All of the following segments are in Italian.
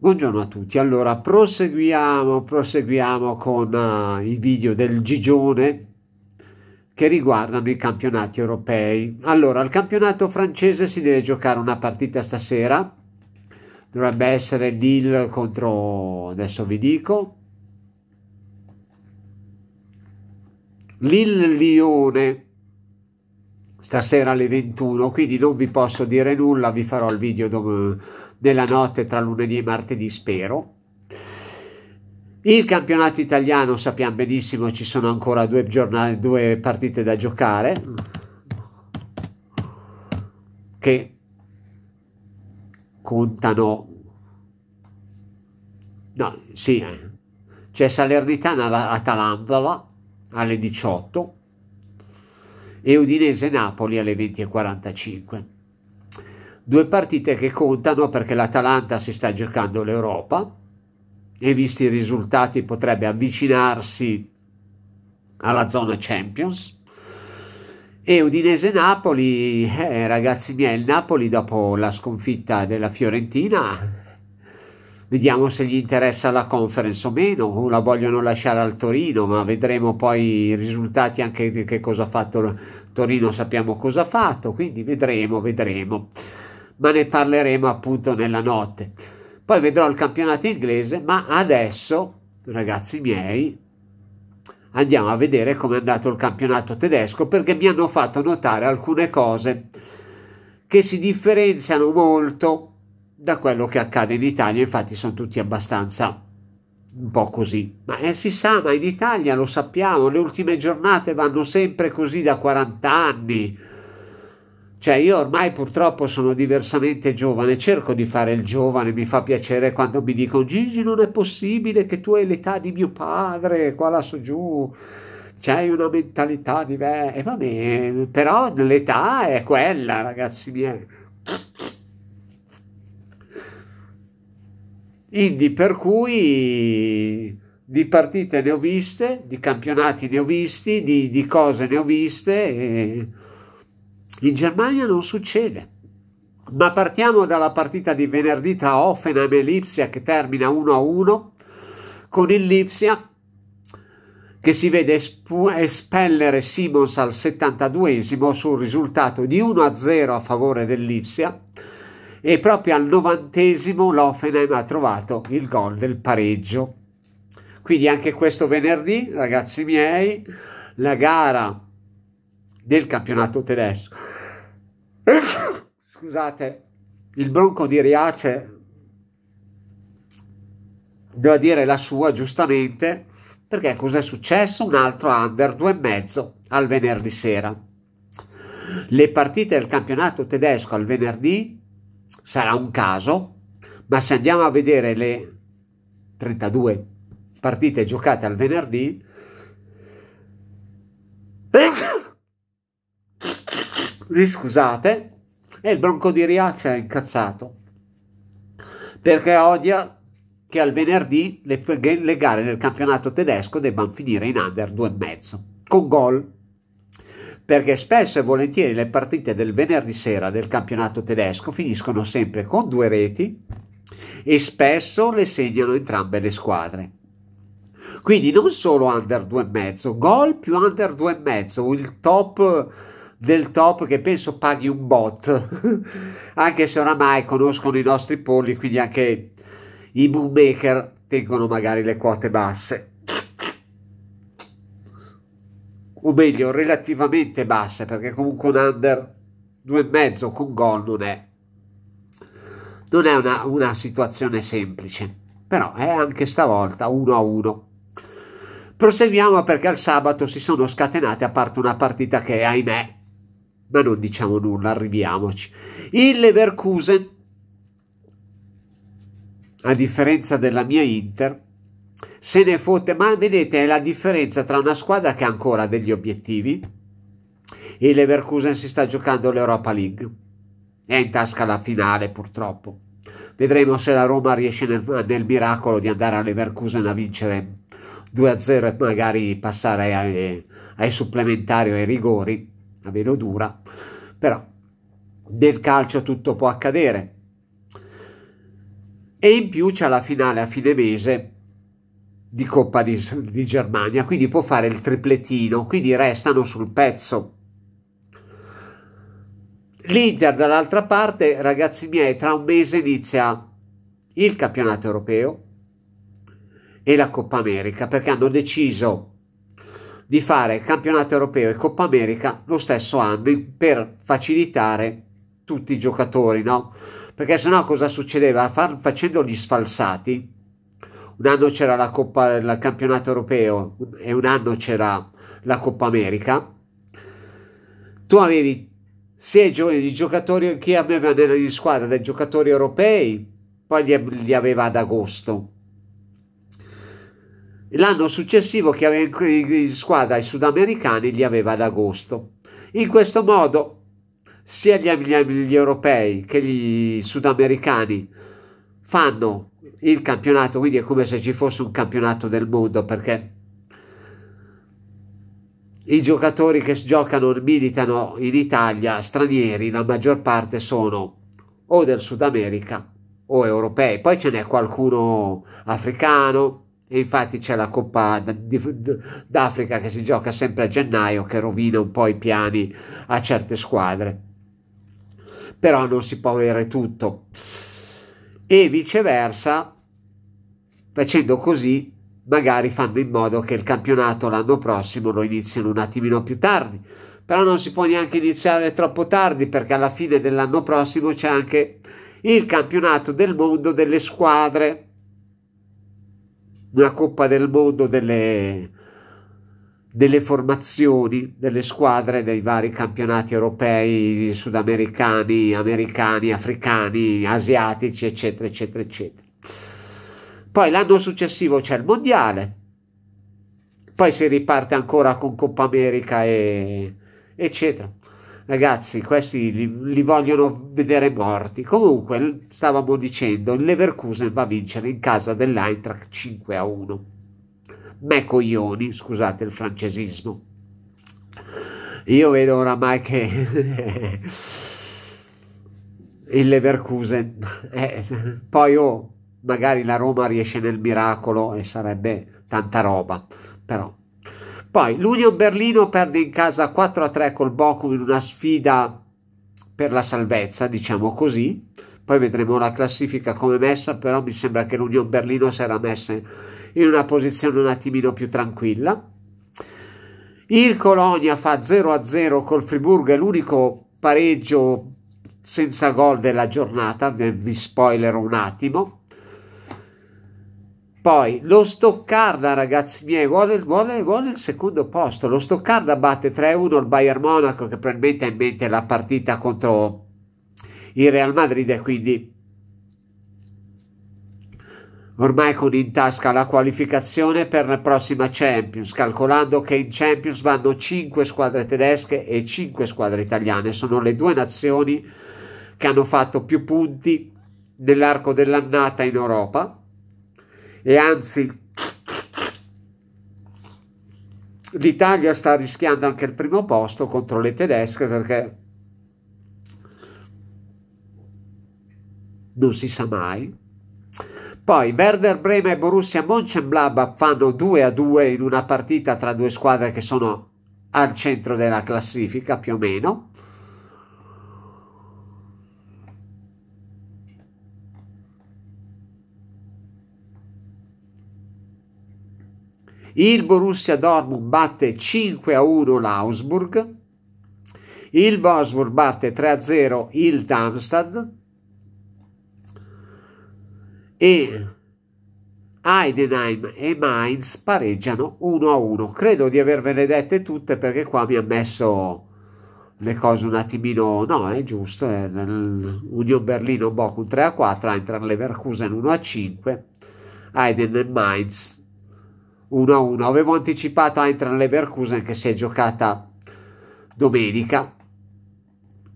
Buongiorno a tutti, allora proseguiamo, proseguiamo con uh, eh, i video del Gigione che riguardano i campionati europei. Allora, al campionato francese si deve giocare una partita stasera, dovrebbe essere Lille contro, adesso vi dico, Lille-Lione stasera alle 21, quindi non vi posso dire nulla, vi farò il video domani della notte tra lunedì e martedì, spero. Il campionato italiano sappiamo benissimo, ci sono ancora due, giornali, due partite da giocare. Che contano no, sì eh. c'è Salernitana Atalandola alle 18 e Udinese Napoli alle 20.45 due partite che contano perché l'Atalanta si sta giocando l'Europa e visti i risultati potrebbe avvicinarsi alla zona Champions. E Udinese-Napoli, eh, ragazzi miei, il Napoli dopo la sconfitta della Fiorentina, vediamo se gli interessa la conference o meno, o la vogliono lasciare al Torino, ma vedremo poi i risultati anche che cosa ha fatto Torino, sappiamo cosa ha fatto, quindi vedremo, vedremo ma ne parleremo appunto nella notte. Poi vedrò il campionato inglese, ma adesso, ragazzi miei, andiamo a vedere come è andato il campionato tedesco perché mi hanno fatto notare alcune cose che si differenziano molto da quello che accade in Italia, infatti sono tutti abbastanza un po' così, ma eh, si sa, ma in Italia lo sappiamo, le ultime giornate vanno sempre così da 40 anni, cioè io ormai purtroppo sono diversamente giovane, cerco di fare il giovane, mi fa piacere quando mi dicono Gigi non è possibile che tu hai l'età di mio padre, qua là su giù, c'hai una mentalità diversa, e va bene, però l'età è quella ragazzi miei. Quindi per cui di partite ne ho viste, di campionati ne ho visti, di, di cose ne ho viste. E in Germania non succede. Ma partiamo dalla partita di venerdì tra Offenheim e Lipsia che termina 1-1 con il Lipsia che si vede espellere Simons al 72esimo sul risultato di 1-0 a favore dell'Ipsia e proprio al 90esimo l'Offenheim ha trovato il gol del pareggio. Quindi anche questo venerdì, ragazzi miei, la gara del campionato tedesco Scusate, il bronco di Riace deve dire la sua giustamente, perché cos'è successo? Un altro under due e mezzo al venerdì sera. Le partite del campionato tedesco al venerdì sarà un caso, ma se andiamo a vedere le 32 partite giocate al venerdì, gli scusate e il Bronco di Riace è incazzato perché odia che al venerdì le, le gare nel campionato tedesco debbano finire in under 2,5 con gol perché spesso e volentieri le partite del venerdì sera del campionato tedesco finiscono sempre con due reti e spesso le segnano entrambe le squadre. Quindi non solo under 2,5, gol più under 2,5, il top del top che penso paghi un bot, anche se oramai conoscono i nostri polli, quindi anche i bookmaker tengono magari le quote basse. O meglio, relativamente basse, perché comunque un under 2,5 con gol non è, non è una, una situazione semplice. Però è anche stavolta 1 a 1. Proseguiamo perché al sabato si sono scatenate a parte una partita che, ahimè, ma non diciamo nulla, arriviamoci. Il Leverkusen, a differenza della mia Inter, se ne fotte, ma vedete è la differenza tra una squadra che ha ancora degli obiettivi e Leverkusen si sta giocando l'Europa League. È in tasca la finale purtroppo. Vedremo se la Roma riesce nel, nel miracolo di andare a Leverkusen a vincere 2-0 e magari passare ai, ai supplementari o ai rigori la vedo dura, però nel calcio tutto può accadere. E in più c'è la finale a fine mese di Coppa di, di Germania, quindi può fare il tripletino, quindi restano sul pezzo. L'Inter dall'altra parte, ragazzi miei, tra un mese inizia il campionato europeo e la Coppa America perché hanno deciso di fare campionato europeo e Coppa America lo stesso anno per facilitare tutti i giocatori, no? Perché sennò cosa succedeva? Far, facendo gli sfalsati, un anno c'era la Coppa, il campionato europeo e un anno c'era la Coppa America, tu avevi sia i giovani giocatori che aveva nella squadra dei giocatori europei, poi li, li aveva ad agosto L'anno successivo che aveva in squadra i sudamericani li aveva ad agosto. In questo modo sia gli, gli europei che gli sudamericani fanno il campionato, quindi è come se ci fosse un campionato del mondo perché i giocatori che giocano e militano in Italia, stranieri, la maggior parte sono o del Sud America o europei, poi ce n'è qualcuno africano, e infatti c'è la Coppa d'Africa che si gioca sempre a gennaio che rovina un po' i piani a certe squadre. Però non si può avere tutto. E viceversa, facendo così, magari fanno in modo che il campionato l'anno prossimo lo iniziano un attimino più tardi. Però non si può neanche iniziare troppo tardi perché alla fine dell'anno prossimo c'è anche il campionato del mondo delle squadre una Coppa del Mondo delle, delle formazioni, delle squadre dei vari campionati europei, sudamericani, americani, africani, asiatici, eccetera, eccetera, eccetera. Poi l'anno successivo c'è il Mondiale, poi si riparte ancora con Coppa America e eccetera ragazzi, questi li, li vogliono vedere morti. Comunque, stavamo dicendo, il Leverkusen va a vincere in casa dell'Eintracht 5 a 1. Me coglioni, scusate il francesismo. Io vedo oramai che il Leverkusen, eh, poi oh, magari la Roma riesce nel miracolo e sarebbe tanta roba, però poi l'Union Berlino perde in casa 4-3 col Bochum in una sfida per la salvezza, diciamo così. Poi vedremo la classifica come messa, però mi sembra che l'Union Berlino si era messa in una posizione un attimino più tranquilla. Il Colonia fa 0-0 col Friburgo, è l'unico pareggio senza gol della giornata, vi spoilerò un attimo poi lo Stoccarda, ragazzi miei, vuole, vuole, vuole il secondo posto. Lo Stoccarda batte 3-1 il Bayern Monaco, che probabilmente ha in mente la partita contro il Real Madrid. E quindi ormai con in tasca la qualificazione per la prossima Champions, calcolando che in Champions vanno 5 squadre tedesche e 5 squadre italiane. Sono le due nazioni che hanno fatto più punti nell'arco dell'annata in Europa e anzi l'Italia sta rischiando anche il primo posto contro le tedesche perché non si sa mai. Poi Werder Brema e Borussia Mönchengladbach fanno 2 a 2 in una partita tra due squadre che sono al centro della classifica più o meno. il Borussia Dortmund batte 5 a 1 l'Ausburg, il Wolfsburg batte 3 a 0 il Darmstadt e Heidenheim e Mainz pareggiano 1 a 1. Credo di avervele dette tutte perché qua mi ha messo le cose un attimino no è giusto è Union Berlino Bochum 3 a 4 Eintracht Leverkusen 1 a 5 Heidenheim e Mainz 1-1. Avevo anticipato Eintracht Leverkusen che si è giocata domenica,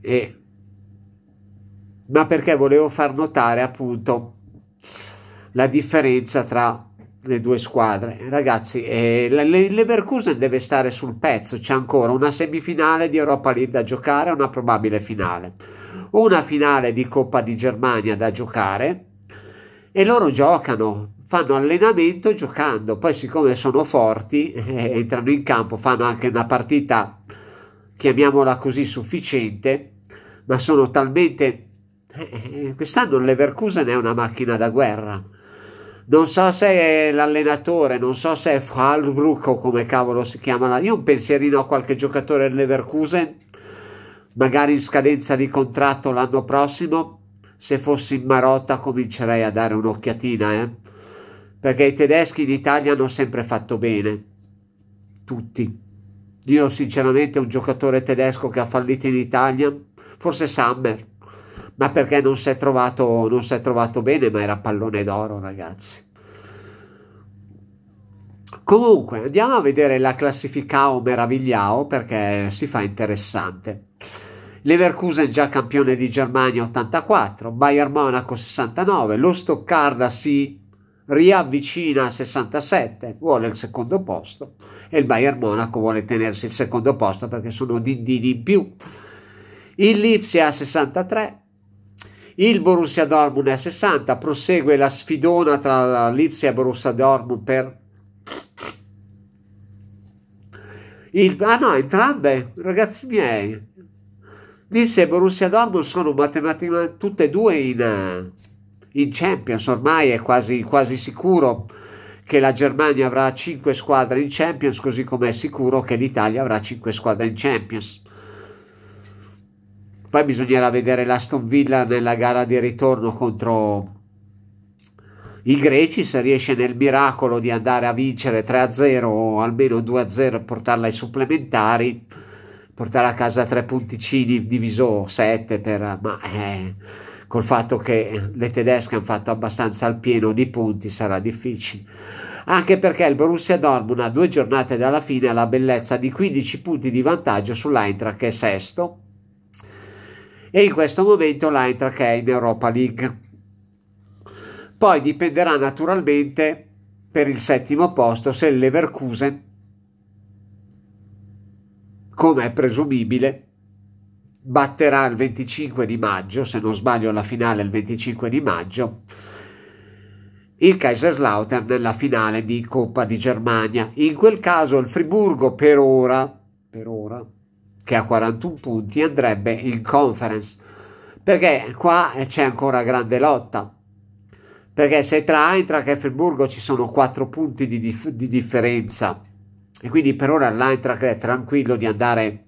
e... ma perché volevo far notare appunto la differenza tra le due squadre. Ragazzi, eh, Leverkusen deve stare sul pezzo, c'è ancora una semifinale di Europa League da giocare, una probabile finale, una finale di Coppa di Germania da giocare e loro giocano, fanno allenamento giocando, poi siccome sono forti eh, entrano in campo, fanno anche una partita, chiamiamola così, sufficiente, ma sono talmente... Eh, eh, quest'anno il Leverkusen è una macchina da guerra. Non so se è l'allenatore, non so se è Fallbrook o come cavolo si chiama. Io un pensierino a qualche giocatore del Leverkusen, magari in scadenza di contratto l'anno prossimo. Se fossi in Marotta comincerei a dare un'occhiatina, eh perché i tedeschi in Italia hanno sempre fatto bene, tutti. Io sinceramente un giocatore tedesco che ha fallito in Italia, forse Summer, ma perché non si è trovato, non si è trovato bene, ma era pallone d'oro ragazzi. Comunque, andiamo a vedere la classifica o meravigliao perché si fa interessante. Leverkusen già campione di Germania 84, Bayern Monaco 69, lo Stoccarda si riavvicina a 67, vuole il secondo posto e il Bayern Monaco vuole tenersi il secondo posto perché sono dindini in più. Il Lipsia a 63, il Borussia Dortmund è a 60, prosegue la sfidona tra Lipsia e Borussia Dortmund per... Il, ah no, entrambe, ragazzi miei, Lipsia e Borussia Dortmund sono matematicamente tutte e due in in Champions ormai è quasi, quasi sicuro che la Germania avrà 5 squadre in Champions, così come è sicuro che l'Italia avrà 5 squadre in Champions. Poi bisognerà vedere l'Aston Villa nella gara di ritorno contro i greci, se riesce nel miracolo di andare a vincere 3-0 o almeno 2-0 e portarla ai supplementari, portare a casa tre punticini diviso 7 per... Ma, eh col fatto che le tedesche hanno fatto abbastanza al pieno di punti sarà difficile anche perché il Borussia Dortmund a due giornate dalla fine ha la bellezza di 15 punti di vantaggio sull'Eintracht che è sesto e in questo momento l'Eintracht è in Europa League poi dipenderà naturalmente per il settimo posto se il Leverkusen come è presumibile batterà il 25 di maggio, se non sbaglio la finale è il 25 di maggio, il Kaiserslautern nella finale di Coppa di Germania. In quel caso il Friburgo per ora, per ora che ha 41 punti, andrebbe in conference, perché qua c'è ancora grande lotta. Perché se tra Eintracht e Friburgo ci sono 4 punti di, dif di differenza, e quindi per ora l'Eintracht è tranquillo di andare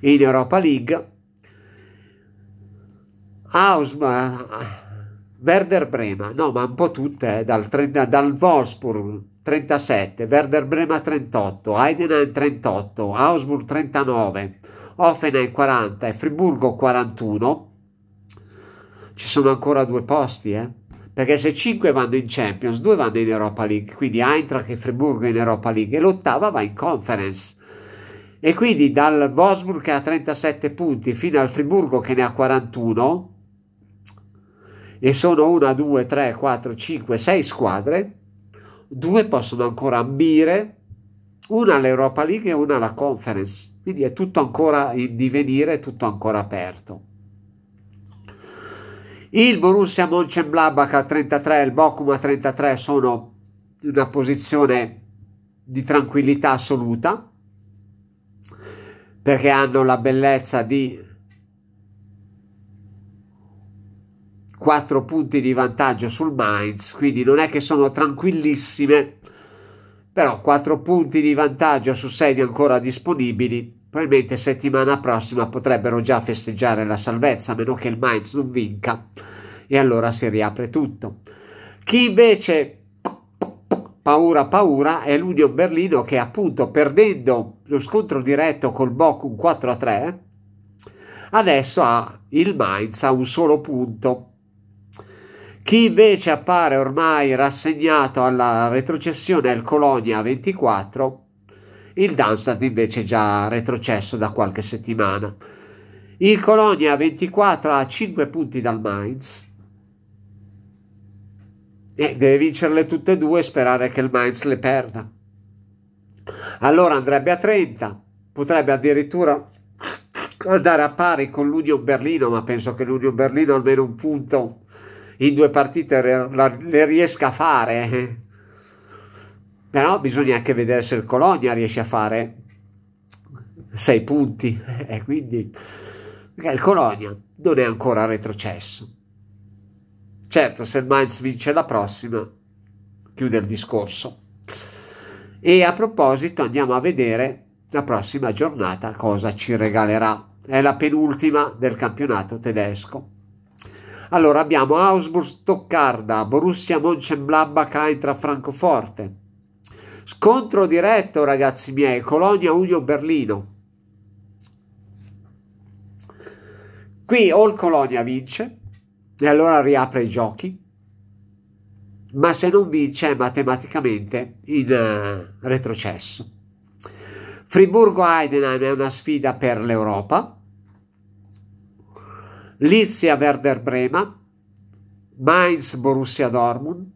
in Europa League. Ausma, Werder Brema, no ma un po' tutte, eh, dal, dal Wolfsburg 37, Werder Brema 38, Heidenheim 38, Augsburg 39, Offenheim 40 e Friburgo 41. Ci sono ancora due posti, eh? Perché se 5 vanno in Champions, 2 vanno in Europa League, quindi Eintracht e Friburgo in Europa League e l'ottava va in Conference. E quindi dal Wolfsburg che ha 37 punti fino al Friburgo che ne ha 41, e sono 1, 2, 3, 4, 5, 6 squadre, due possono ancora ambire, una all'Europa League e una alla Conference, quindi è tutto ancora in divenire, è tutto ancora aperto. Il Borussia Mönchengladbach a 33, il Bochum a 33 sono in una posizione di tranquillità assoluta, perché hanno la bellezza di quattro punti di vantaggio sul Mainz, quindi non è che sono tranquillissime, però quattro punti di vantaggio su sedi ancora disponibili, probabilmente settimana prossima potrebbero già festeggiare la salvezza, a meno che il Mainz non vinca, e allora si riapre tutto. Chi invece paura paura è l'Udio Berlino che appunto perdendo lo scontro diretto col Bochum 4 a 3 adesso ha il Mainz a un solo punto chi invece appare ormai rassegnato alla retrocessione è il Colonia 24 il Darmstadt invece già retrocesso da qualche settimana il Colonia 24 a 5 punti dal Mainz e eh. deve vincerle tutte e due e sperare che il Mainz le perda. Allora andrebbe a 30, potrebbe addirittura andare a pari con l'Union Berlino, ma penso che l'Union Berlino almeno un punto in due partite le riesca a fare. Eh. Però bisogna anche vedere se il Colonia riesce a fare 6 punti. E eh, quindi il Colonia non è ancora retrocesso. Certo, se il Mainz vince la prossima, chiude il discorso. E a proposito andiamo a vedere la prossima giornata cosa ci regalerà. È la penultima del campionato tedesco. Allora abbiamo Augsburg Stoccarda, Borussia Mönchengladbach Eintracht Francoforte. Scontro diretto ragazzi miei, Colonia Union Berlino. Qui o il Colonia vince e allora riapre i giochi, ma se non vince è matematicamente in uh, retrocesso. Friburgo-Heidenheim è una sfida per l'Europa, Lipsia-Werder Brema, Mainz-Borussia Dortmund,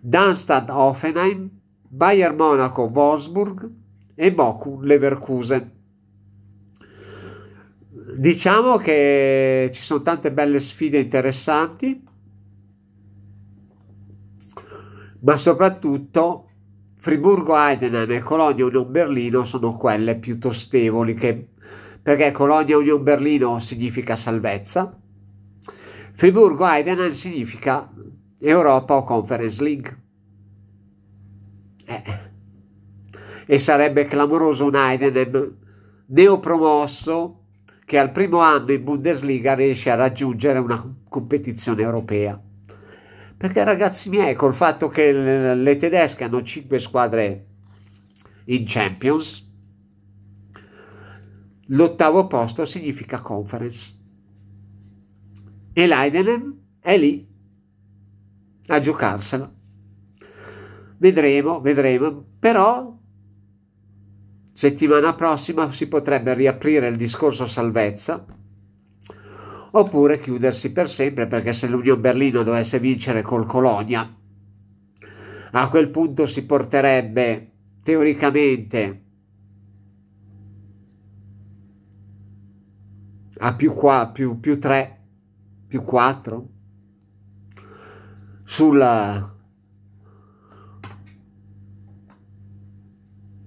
Darmstadt-Offenheim, Bayern Monaco-Wolfsburg e Bochum-Leverkusen. Diciamo che ci sono tante belle sfide interessanti, ma soprattutto Friburgo, Heidenheim e Colonia Union Berlino sono quelle più tostevoli che, perché Colonia Union Berlino significa salvezza, Friburgo Heidenheim significa Europa o Conference League. Eh. E sarebbe clamoroso un Heidenheim neopromosso che al primo anno in Bundesliga riesce a raggiungere una competizione europea. Perché ragazzi miei, col fatto che le tedesche hanno 5 squadre in Champions, l'ottavo posto significa conference. E Leidenen è lì a giocarsela. Vedremo, vedremo, però Settimana prossima si potrebbe riaprire il discorso salvezza oppure chiudersi per sempre perché se l'Unione Berlino dovesse vincere col Colonia a quel punto si porterebbe teoricamente a più, qua, più, più 3 più 4 sulla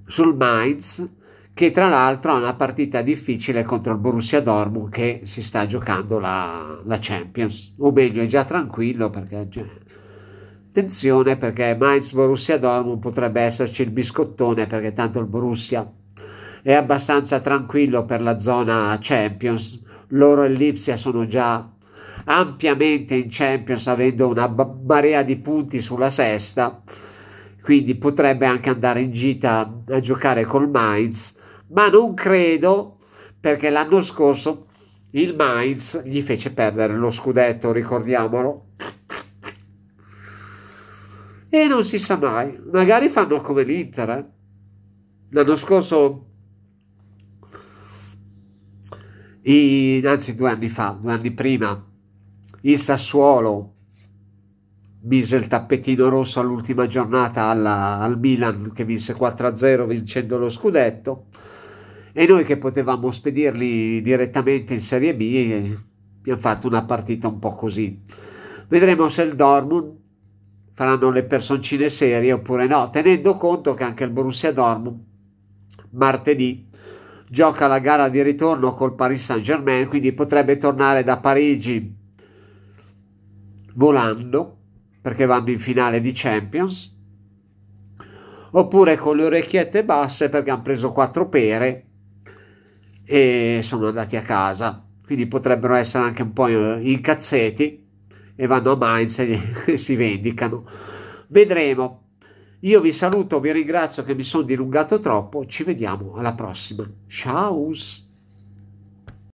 sul Mainz che tra l'altro ha una partita difficile contro il Borussia Dortmund che si sta giocando la, la Champions o meglio è già tranquillo perché cioè, attenzione perché Mainz Borussia Dortmund potrebbe esserci il biscottone perché tanto il Borussia è abbastanza tranquillo per la zona Champions loro e l'Ipsia sono già ampiamente in Champions avendo una marea di punti sulla sesta quindi potrebbe anche andare in gita a giocare col Mainz, ma non credo perché l'anno scorso il Mainz gli fece perdere lo scudetto, ricordiamolo. E non si sa mai, magari fanno come l'Inter. Eh? L'anno scorso, i, anzi due anni fa, due anni prima, il Sassuolo mise il tappetino rosso all'ultima giornata alla, al Milan che vinse 4-0 vincendo lo scudetto e noi che potevamo spedirli direttamente in Serie B eh, abbiamo fatto una partita un po' così. Vedremo se il Dortmund faranno le personcine serie oppure no, tenendo conto che anche il Borussia Dortmund martedì gioca la gara di ritorno col Paris Saint-Germain, quindi potrebbe tornare da Parigi volando perché vanno in finale di Champions, oppure con le orecchiette basse perché hanno preso quattro pere e sono andati a casa. Quindi potrebbero essere anche un po' incazzeti e vanno a Mainz e si vendicano. Vedremo. Io vi saluto, vi ringrazio che mi sono dilungato troppo, ci vediamo alla prossima. Ciao!